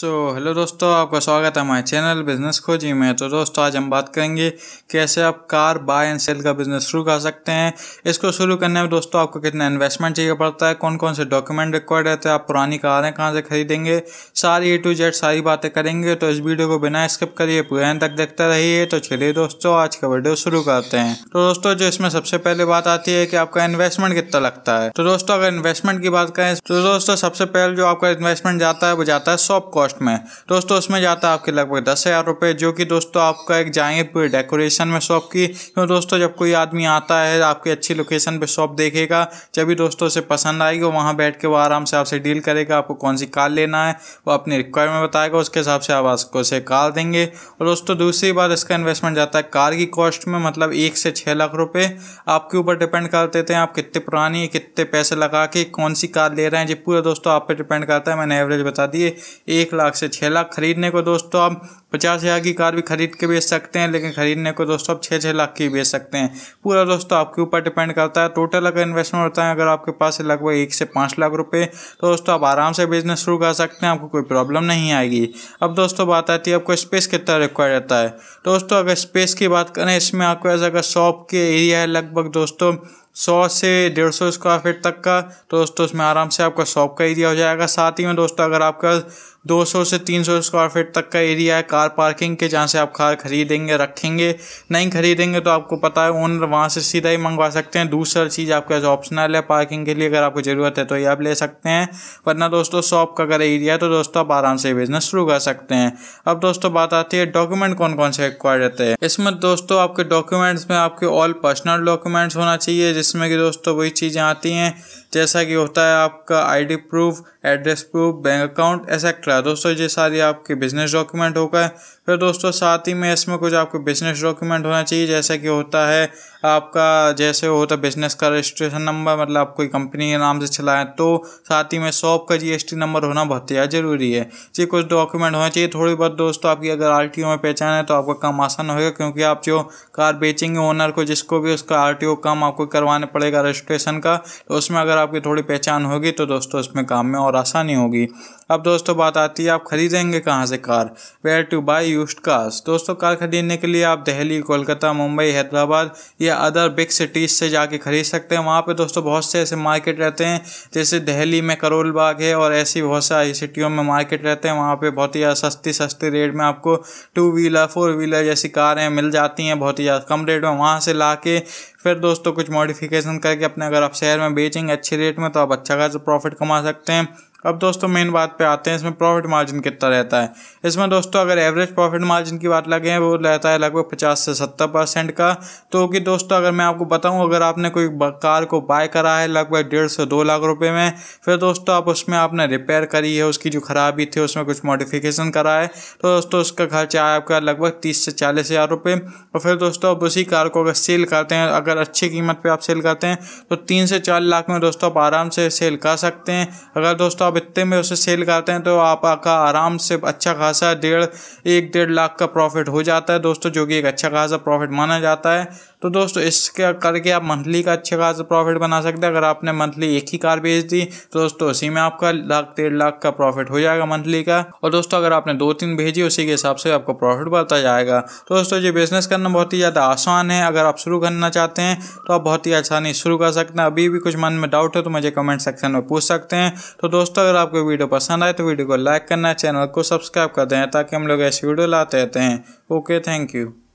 सो so, hello दोस्तों आपका स्वागत है हमारे चैनल बिजनेस खोजी में तो दोस्तों आज हम बात करेंगे कैसे आप कार बाय एंड सेल का बिजनेस शुरू कर सकते हैं इसको शुरू करने में दोस्तों आपको कितना इन्वेस्टमेंट चाहिए पड़ता है कौन कौन से डॉक्यूमेंट रिक्वायर्ड रहते हैं आप पुरानी कारें कहाँ से खरीदेंगे सारी ए टू जेड सारी बातें करेंगे तो इस वीडियो को बिना स्किप करिए पूरे तक देखते रहिए तो चलिए दोस्तों आज का वीडियो शुरू करते हैं तो दोस्तों जो इसमें सबसे पहले बात आती है कि आपका इन्वेस्टमेंट कितना लगता है तो दोस्तों अगर इन्वेस्टमेंट की बात करें तो दोस्तों सबसे पहले जो आपका इन्वेस्टमेंट जाता है वो जाता है सॉफ्ट कॉस्ट कॉस्ट में दोस्तों उसमें जाता है आपके लगभग दस हज़ार रुपये जो कि दोस्तों आपका एक जाएंगे पूरे डेकोरेशन में शॉप की क्यों तो दोस्तों जब कोई आदमी आता है आपकी अच्छी लोकेशन पर शॉप देखेगा जब भी दोस्तों से पसंद आएगी वो वहाँ बैठ के वो आराम से आपसे डील करेगा आपको कौन सी कार लेना है वो अपनी रिक्वायरमेंट बताएगा उसके हिसाब से आप आपको उसे कार देंगे और दोस्तों दूसरी बात इसका इन्वेस्टमेंट जाता है कार की कॉस्ट में मतलब एक से छः लाख रुपये आपके ऊपर डिपेंड कर देते हैं आप कितने पुरानी कितने पैसे लगा के कौन सी कार ले रहे हैं जी पूरा दोस्तों आप पे डिपेंड करता है मैंने एवरेज बता दिए एक लाख से छः लाख खरीदने को दोस्तों आप पचास हज़ार की कार भी खरीद के बेच सकते हैं लेकिन खरीदने को दोस्तों आप छः छः लाख की बेच सकते हैं पूरा दोस्तों आपके ऊपर डिपेंड करता है टोटल अगर इन्वेस्टमेंट होता है अगर आपके पास लगभग एक से पाँच लाख रुपये तो दोस्तों आप आराम से बिजनेस शुरू कर सकते हैं आपको कोई प्रॉब्लम नहीं आएगी अब दोस्तों बात आती है आपको स्पेस कितना रिक्वायर रहता है दोस्तों अगर स्पेस की बात करें इसमें आपको ऐसा अगर शॉप के एरिया है लगभग दोस्तों सौ से डेढ़ सौ स्क्वायर फीट तक का तो दोस्तों इसमें आराम से आपका शॉप का एरिया हो जाएगा साथ ही में दोस्तों अगर आपका दो सौ से तीन सौ स्क्वायर फीट तक का एरिया है कार पार्किंग के जहाँ से आप कार खरीदेंगे रखेंगे नहीं खरीदेंगे तो आपको पता है ओनर वहाँ से सीधा ही मंगवा सकते हैं दूसरा चीज़ आपके पास ऑप्शनल है पार्किंग के लिए अगर आपको ज़रूरत है तो ये आप ले सकते हैं वरना दोस्तों शॉप का अगर एरिया है तो दोस्तों आप आराम से बिजनेस शुरू कर सकते हैं अब दोस्तों बात आती है डॉक्यूमेंट कौन कौन से रिक्वायर्ड रहते हैं इसमें दोस्तों आपके डॉक्यूमेंट्स में आपके ऑल पर्सनल डॉक्यूमेंट्स होना चाहिए जिसमें कि दोस्तों वही चीज़ें आती हैं जैसा कि होता है आपका ID proof address proof bank account etcetera दोस्तों ये सारी आपके बिजनेस डॉक्यूमेंट होगा फिर दोस्तों साथ ही में इसमें कुछ आपके बिजनेस डॉक्यूमेंट होना चाहिए जैसे कि होता है आपका जैसे होता है बिजनेस का रजिस्ट्रेशन नंबर मतलब आप कोई कंपनी के नाम से चलाएं तो साथ ही में शॉप का जीएसटी नंबर होना बहुत ही ज़रूरी है जी कुछ डॉक्यूमेंट होना चाहिए थोड़ी बहुत दोस्तों आपकी अगर आर में पहचान है तो आपका काम आसान होगा क्योंकि आप जो कार बेचेंगे ओनर को जिसको भी उसका आर काम आपको करवाना पड़ेगा रजिस्ट्रेशन का तो उसमें अगर आपकी थोड़ी पहचान होगी तो दोस्तों उसमें काम में और और आसानी होगी अब दोस्तों बात आती है आप खरीदेंगे कहाँ से car where to buy used cars दोस्तों कार खरीदने के लिए आप दिल्ली कोलकाता मुंबई हैदराबाद या अदर बिग सिटीज़ से जाके खरीद सकते हैं वहाँ पर दोस्तों बहुत से ऐसे मार्केट रहते हैं जैसे दिल्ली में करोल बाग है और ऐसी बहुत सारी सिटियों में मार्केट रहते हैं वहाँ पर बहुत ही सस्ती सस्ते रेट में आपको टू व्हीलर फोर व्हीलर जैसी कारें मिल जाती हैं बहुत ही कम रेट में वहाँ से ला के फिर दोस्तों कुछ मॉडिफिकेशन करके अपने अगर आप शेयर में बेचेंगे अच्छे रेट में तो आप अच्छा खासा प्रॉफिट कमा सकते हैं अब दोस्तों मेन बात पे आते हैं इसमें प्रॉफिट मार्जिन कितना रहता है इसमें दोस्तों अगर एवरेज प्रॉफिट मार्जिन की बात लगे वो रहता है लगभग पचास से सत्तर परसेंट का तो कि दोस्तों अगर मैं आपको बताऊं अगर आपने कोई कार को बाय करा है लगभग डेढ़ से दो लाख रुपए में फिर दोस्तों आप उसमें आपने रिपेयर करी है उसकी जो खराबी थी उसमें कुछ मॉडिफिकेशन करा है तो दोस्तों उसका खर्चा आया आपका लगभग तीस से चालीस हज़ार रुपये और फिर दोस्तों आप उसी कार को अगर सेल करते हैं अगर अच्छी कीमत पर आप सेल करते हैं तो तीन से चार लाख में दोस्तों आप आराम से सेल कर सकते हैं अगर दोस्तों आप इतने में उसे सेल करते हैं तो आप आपका आराम से अच्छा खासा डेढ़ एक डेढ़ लाख का प्रॉफिट हो जाता है दोस्तों जो कि एक अच्छा खासा प्रॉफिट माना जाता है तो दोस्तों इसके करके आप मंथली का अच्छा खासा प्रॉफिट बना सकते हैं अगर आपने मंथली एक ही कार बेच दी तो दोस्तों उसी में आपका लाख डेढ़ लाख का प्रॉफिट हो जाएगा मंथली का और दोस्तों अगर आपने दो तीन भेजी उसी के हिसाब से आपको प्रॉफिट बढ़ता जाएगा तो दोस्तों ये बिजनेस करना बहुत ही ज़्यादा आसान है अगर आप शुरू करना चाहते हैं तो आप बहुत ही आसानी शुरू कर सकते हैं अभी भी कुछ मन में डाउट हो तो मुझे कमेंट सेक्शन में पूछ सकते हैं तो दोस्तों अगर आपको वीडियो पसंद आए तो वीडियो को लाइक करना चैनल को सब्सक्राइब कर दें ताकि हम लोग ऐसी वीडियो लाते रहते हैं ओके थैंक यू